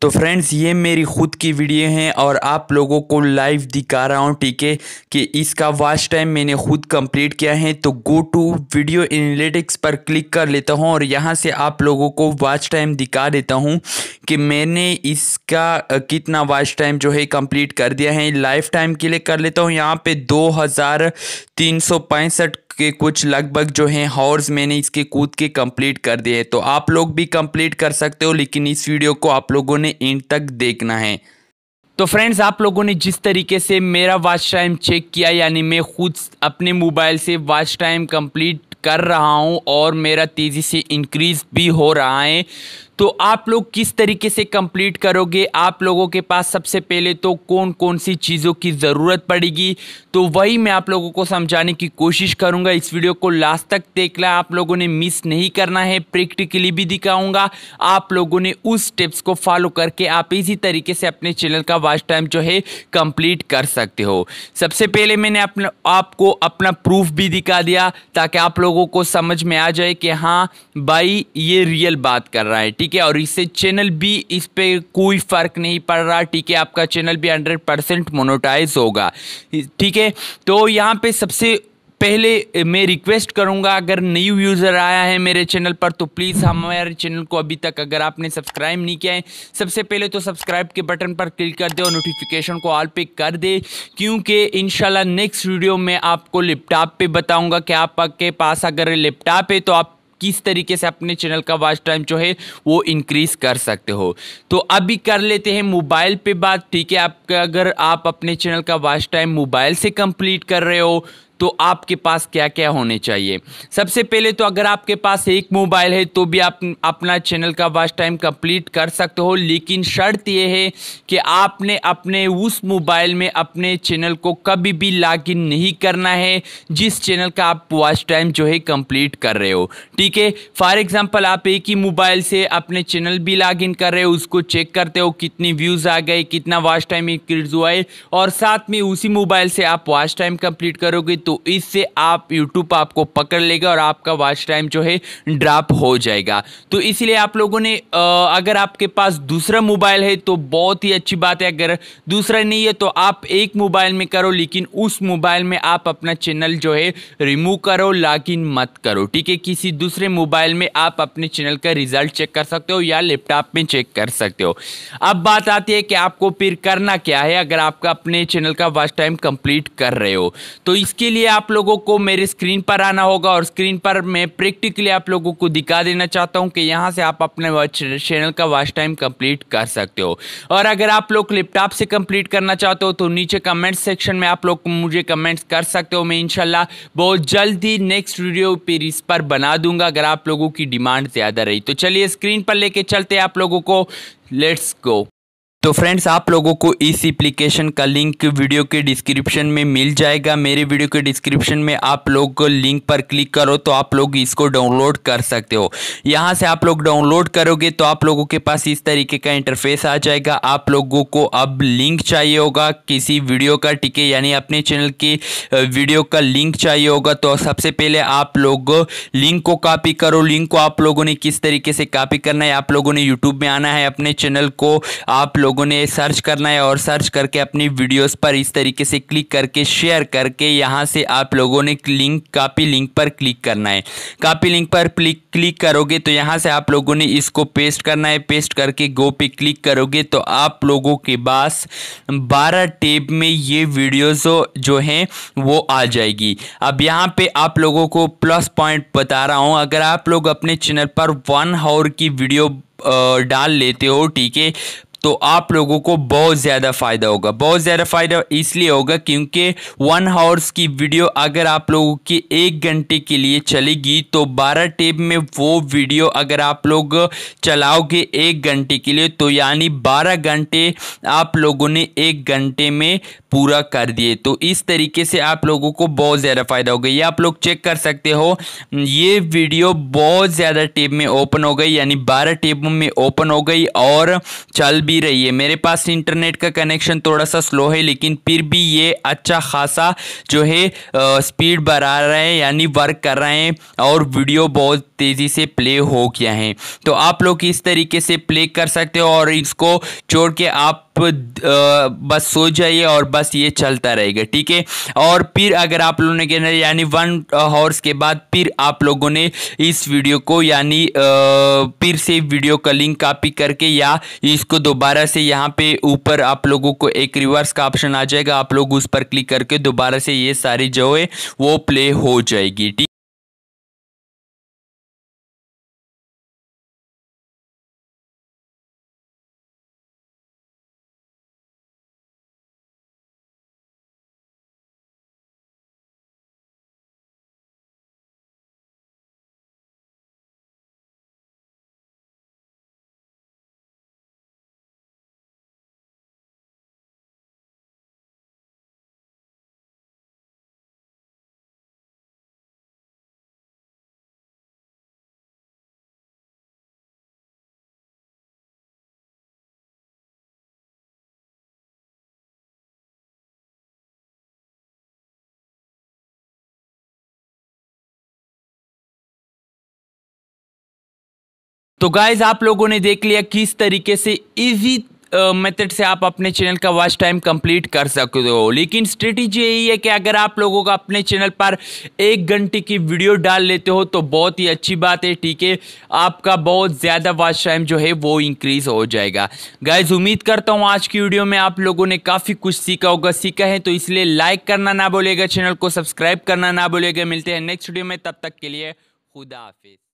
तो फ्रेंड्स ये मेरी खुद की वीडियो है और आप लोगों को लाइव दिखा रहा हूँ ठीक है कि इसका वाच टाइम मैंने खुद कंप्लीट किया है तो गो टू वीडियो एनालिटिक्स पर क्लिक कर लेता हूँ और यहाँ से आप लोगों को वाच टाइम दिखा देता हूँ कि मैंने इसका कितना वाच टाइम जो है कंप्लीट कर दिया है लाइफ टाइम के लिए कर लेता हूँ यहाँ पर दो के कुछ लगभग जो हैं हॉर्स मैंने इसके कूद के कंप्लीट कर दिए तो आप लोग भी कंप्लीट कर सकते हो लेकिन इस वीडियो को आप लोगों ने एंड तक देखना है तो फ्रेंड्स आप लोगों ने जिस तरीके से मेरा वाच टाइम चेक किया यानी मैं खुद अपने मोबाइल से वाच टाइम कंप्लीट कर रहा हूँ और मेरा तेज़ी से इंक्रीज भी हो रहा है तो आप लोग किस तरीके से कंप्लीट करोगे आप लोगों के पास सबसे पहले तो कौन कौन सी चीज़ों की ज़रूरत पड़ेगी तो वही मैं आप लोगों को समझाने की कोशिश करूंगा इस वीडियो को लास्ट तक देखना आप लोगों ने मिस नहीं करना है प्रैक्टिकली भी दिखाऊंगा आप लोगों ने उस स्टेप्स को फॉलो करके आप इसी तरीके से अपने चैनल का वाच टाइम जो है कंप्लीट कर सकते हो सबसे पहले मैंने अपना आपको अपना प्रूफ भी दिखा दिया ताकि आप लोगों को समझ में आ जाए कि हाँ भाई ये रियल बात कर रहा है ठीक ठीक है और इससे चैनल भी इस पर कोई फ़र्क नहीं पड़ रहा ठीक है आपका चैनल भी हंड्रेड परसेंट मोनोटाइज होगा ठीक है तो यहाँ पे सबसे पहले मैं रिक्वेस्ट करूंगा अगर न्यू यूज़र आया है मेरे चैनल पर तो प्लीज़ हमारे चैनल को अभी तक अगर आपने सब्सक्राइब नहीं किया है सबसे पहले तो सब्सक्राइब के बटन पर क्लिक कर दे और नोटिफिकेशन को ऑल पे कर दे क्योंकि इन नेक्स्ट वीडियो में आपको लैपटॉप पे बताऊंगा कि आपके पास अगर लैपटॉप है तो आप किस तरीके से अपने चैनल का वॉच टाइम जो है वो इंक्रीज कर सकते हो तो अभी कर लेते हैं मोबाइल पे बात ठीक है आपका अगर आप अपने चैनल का वॉच टाइम मोबाइल से कंप्लीट कर रहे हो तो आपके पास क्या क्या होने चाहिए सबसे पहले तो अगर आपके पास एक मोबाइल है तो भी आप अपना चैनल का वॉच टाइम कंप्लीट कर सकते हो लेकिन शर्त यह है कि आपने अपने उस मोबाइल में अपने चैनल को कभी भी इन नहीं करना है जिस चैनल का आप वॉच टाइम जो है कंप्लीट कर रहे हो ठीक है फॉर एग्जाम्पल आप एक ही मोबाइल से अपने चैनल भी इन कर रहे हो उसको चेक करते हो कितनी व्यूज़ आ गए कितना वॉच टाइम इंक्रीज हुआ है और साथ में उसी मोबाइल से आप वॉच टाइम कंप्लीट करोगे तो इससे आप यूट्यूब आपको पकड़ लेगा और आपका वॉच टाइम जो है ड्राप हो जाएगा तो इसलिए आप लोगों ने अगर आपके पास दूसरा मोबाइल है तो बहुत ही अच्छी बात है अगर दूसरा नहीं है तो आप एक मोबाइल में करो लेकिन उस मोबाइल में आप अपना चैनल जो है रिमूव करो लॉगिन मत करो ठीक है किसी दूसरे मोबाइल में आप अपने चैनल का रिजल्ट चेक कर सकते हो या लैपटॉप में चेक कर सकते हो अब बात आती है कि आपको फिर करना क्या है अगर आपका अपने चैनल का वॉच टाइम कंप्लीट कर रहे हो तो इसके लिए लिए आप लोगों को मेरे स्क्रीन पर आना होगा और स्क्रीन पर मैं प्रैक्टिकली आप लोगों को दिखा देना चाहता हूँ कि यहाँ से आप अपने चैनल का वॉच टाइम कंप्लीट कर सकते हो और अगर आप लोग लैपटॉप से कंप्लीट करना चाहते हो तो नीचे कमेंट सेक्शन में आप लोग मुझे कमेंट्स कर सकते हो मैं इनशाला बहुत जल्दी नेक्स्ट वीडियो पर इस पर बना दूंगा अगर आप लोगों की डिमांड ज़्यादा रही तो चलिए स्क्रीन पर लेके चलते आप लोगों को लेट्स गो तो फ्रेंड्स आप लोगों को इस एप्लीकेशन का लिंक वीडियो के डिस्क्रिप्शन में मिल जाएगा मेरे वीडियो के डिस्क्रिप्शन में आप लोग लिंक पर क्लिक करो तो आप लोग इसको डाउनलोड कर सकते हो यहाँ से आप लोग डाउनलोड करोगे तो आप लोगों के पास इस तरीके का इंटरफेस आ जाएगा आप लोगों को अब लिंक चाहिए होगा किसी वीडियो का टिके यानी अपने चैनल की वीडियो का लिंक चाहिए होगा तो सबसे पहले आप लोग लिंक को कॉपी करो लिंक को आप लोगों ने किस तरीके से कॉपी करना है आप लोगों ने यूट्यूब में आना है अपने चैनल को आप लोग लोगों ने सर्च करना है और सर्च करके अपनी वीडियोस पर इस तरीके से क्लिक करके शेयर करके यहाँ से आप लोगों ने लिंक कापी लिंक पर क्लिक करना है कापी लिंक पर क्लिक क्लिक करोगे तो यहाँ से आप लोगों ने इसको पेस्ट करना है पेस्ट करके गो पे क्लिक करोगे तो आप लोगों के पास बारह टेप में ये वीडियोज़ जो हैं वो आ जाएगी अब यहाँ पर आप लोगों को प्लस पॉइंट बता रहा हूँ अगर आप लोग अपने चैनल पर वन हावर की वीडियो डाल लेते हो ठीक है तो आप लोगों को बहुत ज़्यादा फ़ायदा होगा बहुत ज़्यादा फ़ायदा इसलिए होगा क्योंकि वन हावर्स की वीडियो अगर आप लोगों की एक घंटे के लिए चलेगी तो बारह टेप में वो वीडियो अगर आप लोग चलाओगे एक घंटे के लिए तो यानी बारह घंटे आप लोगों ने एक घंटे में पूरा कर दिए तो इस तरीके से आप लोगों को बहुत ज़्यादा फ़ायदा हो गया ये आप लोग चेक कर सकते हो ये वीडियो बहुत ज़्यादा टेब में ओपन हो गई यानी बारह टेब में ओपन हो गई और चल भी रही है मेरे पास इंटरनेट का कनेक्शन थोड़ा सा स्लो है लेकिन फिर भी ये अच्छा खासा जो है स्पीड बढ़ा रहे हैं यानी वर्क कर रहे हैं और वीडियो बहुत तेज़ी से प्ले हो गया है तो आप लोग इस तरीके से प्ले कर सकते हो और इसको छोड़ के आप बस सो जाइए और बस ये चलता रहेगा ठीक है और फिर अगर आप लोगों ने कहना यानी वन हॉर्स के बाद फिर आप लोगों ने इस वीडियो को यानी फिर से वीडियो का लिंक कॉपी करके या इसको दोबारा से यहाँ पे ऊपर आप लोगों को एक रिवर्स का ऑप्शन आ जाएगा आप लोग उस पर क्लिक करके दोबारा से ये सारी जो है वो प्ले हो जाएगी ठीक तो गाइज आप लोगों ने देख लिया किस तरीके से इजी मेथड से आप अपने चैनल का वॉच टाइम कंप्लीट कर सकते हो लेकिन स्ट्रेटेजी यही है कि अगर आप लोगों का अपने चैनल पर एक घंटे की वीडियो डाल लेते हो तो बहुत ही अच्छी बात है ठीक है आपका बहुत ज़्यादा वॉच टाइम जो है वो इंक्रीज हो जाएगा गाइज उम्मीद करता हूँ आज की वीडियो में आप लोगों ने काफ़ी कुछ सीखा होगा सीखा है तो इसलिए लाइक करना ना बोलेगा चैनल को सब्सक्राइब करना ना बोलेगा मिलते हैं नेक्स्ट वीडियो में तब तक के लिए खुदा हाफिज़